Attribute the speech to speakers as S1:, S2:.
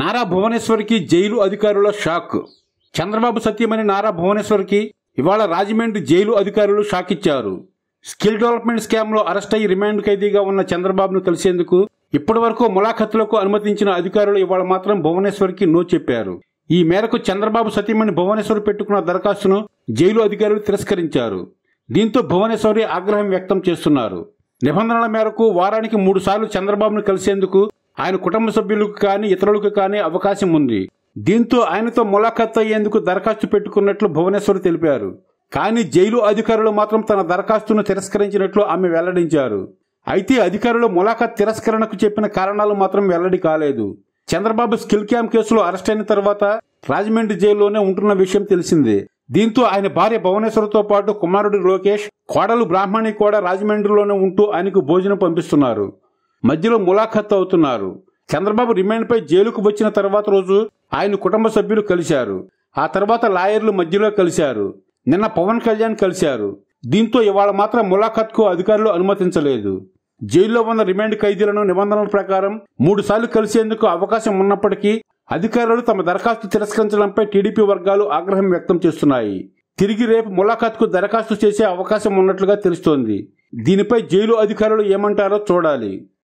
S1: నారా భువనేశ్వర్కి జైలు అధికారుల షాక్ చంద్రబాబు సత్యమని నారా భువనేశ్వర్కి ఇవాళ రాజమండ్రి జైలు అధికారులు షాక్ ఇచ్చారు స్కిల్ డెవలప్మెంట్ స్కామ్లో అరెస్ట్ అయ్యి రిమాండ్ ఖైదీగా ఉన్న చంద్రబాబును కలిసేందుకు ఇప్పటి వరకు ములాఖతులకు అనుమతించిన అధికారులు ఇవాళ మాత్రం భువనేశ్వర్కి నో చెప్పారు ఈ మేరకు చంద్రబాబు సతీమణి భువనేశ్వర్ పెట్టుకున్న దరఖాస్తును జైలు అధికారులు తిరస్కరించారు దీంతో భువనేశ్వరి ఆగ్రహం వ్యక్తం చేస్తున్నారు నిబంధనల మేరకు వారానికి మూడు సార్లు చంద్రబాబును కలిసేందుకు ఆయన కుటుంబ సభ్యులకు కానీ ఇతరులకు కానీ అవకాశం ఉంది దీంతో ఆయనతో ములాఖత్ అయ్యేందుకు దరఖాస్తు పెట్టుకున్నట్లు భువనేశ్వర్ తెలిపారు కానీ జైలు అధికారులు మాత్రం తన దరఖాస్తును తిరస్కరించినట్లు ఆమె వెల్లడించారు అయితే అధికారులు ములాఖత్ తిరస్కరణకు చెప్పిన కారణాలు మాత్రం వెల్లడి కాలేదు చంద్రబాబు స్కిల్ క్యాంప్ కేసులో అరెస్ట్ అయిన తర్వాత రాజమండ్రి జైల్లోనే ఉంటున్న విషయం తెలిసింది దీంతో ఆయన భార్య భువనేశ్వర్తో పాటు కుమారుడు లోకేష్ కోడలు బ్రాహ్మణి కూడా రాజమండ్రిలోనే ఉంటూ ఆయనకు భోజనం పంపిస్తున్నారు మధ్యలో ములాఖత్ అవుతున్నారు చంద్రబాబు రిమాండ్పై జైలుకు వచ్చిన తర్వాత రోజు ఆయన కుటుంబ సభ్యులు కలిశారు ఆ తర్వాత లాయర్లు మధ్యలో కలిశారు నిన్న పవన్ కళ్యాణ్ కలిశారు దీంతో ఇవాళ మాత్రం ములాఖత్కు అధికారులు అనుమతించలేదు జైల్లో ఉన్న రిమాండ్ ఖైదీలను నిబంధనల ప్రకారం మూడు సార్లు కలిసేందుకు అవకాశం ఉన్నప్పటికీ అధికారులు తమ దరఖాస్తు తిరస్కరించడంపై టీడీపీ వర్గాలు ఆగ్రహం వ్యక్తం చేస్తున్నాయి తిరిగి రేపు ములాఖాత్కు దరఖాస్తు చేసే అవకాశం ఉన్నట్లుగా తెలుస్తోంది దీనిపై జైలు అధికారులు ఏమంటారో చూడాలి